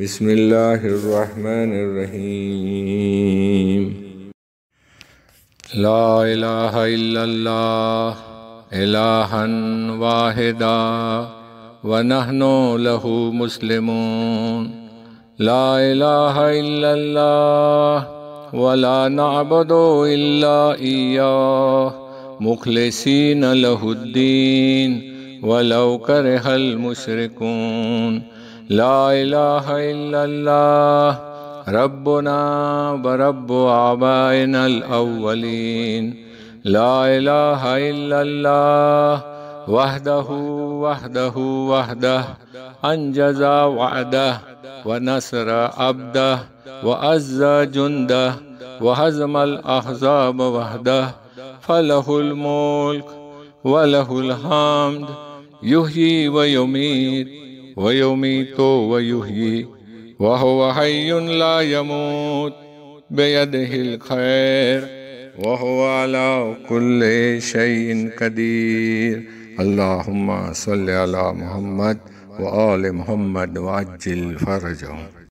بسم الله الرحمن الرحيم لا إله إلا الله إلها واحدا ونحن له مسلمون لا إله إلا الله ولا نعبد إلا إياه مخلصين له الدين ولو كره المشركون لا إله إلا الله ربنا ورب آبائنا الأولين لا إله إلا الله وحده وحده وحده أنجز وعده ونصر عبده وأز جنده وهزم الأحزاب وحده فله الملك وله الحمد يحيي ويميت ويميت ويحيي وهو حي لا يموت بيده الخير وهو على كل شيء قدير اللهم صل على محمد وآل محمد وعجل فرجهم